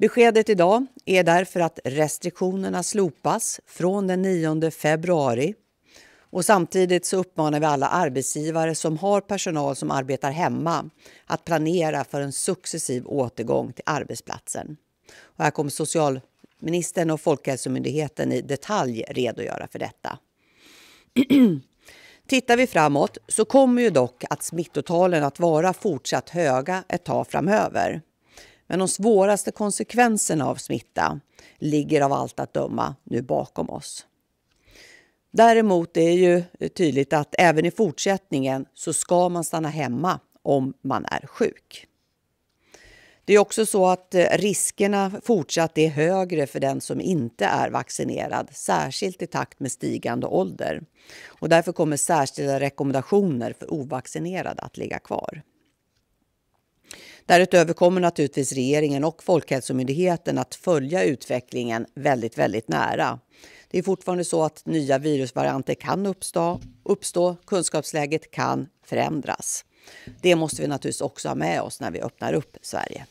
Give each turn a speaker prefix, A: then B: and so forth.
A: Beskedet idag är därför att restriktionerna slopas från den 9 februari. Och samtidigt så uppmanar vi alla arbetsgivare som har personal som arbetar hemma att planera för en successiv återgång till arbetsplatsen. Och här kommer socialministern och Folkhälsomyndigheten i detalj redogöra för detta. Tittar vi framåt så kommer ju dock att smittotalen att vara fortsatt höga ett tag framöver. Men de svåraste konsekvenserna av smitta ligger av allt att döma nu bakom oss. Däremot är det ju tydligt att även i fortsättningen så ska man stanna hemma om man är sjuk. Det är också så att eh, riskerna fortsatt är högre för den som inte är vaccinerad, särskilt i takt med stigande ålder. Och därför kommer särskilda rekommendationer för ovaccinerade att ligga kvar. Därutöver kommer naturligtvis regeringen och Folkhälsomyndigheten att följa utvecklingen väldigt, väldigt nära. Det är fortfarande så att nya virusvarianter kan uppstå, uppstå kunskapsläget kan förändras. Det måste vi naturligtvis också ha med oss när vi öppnar upp Sverige.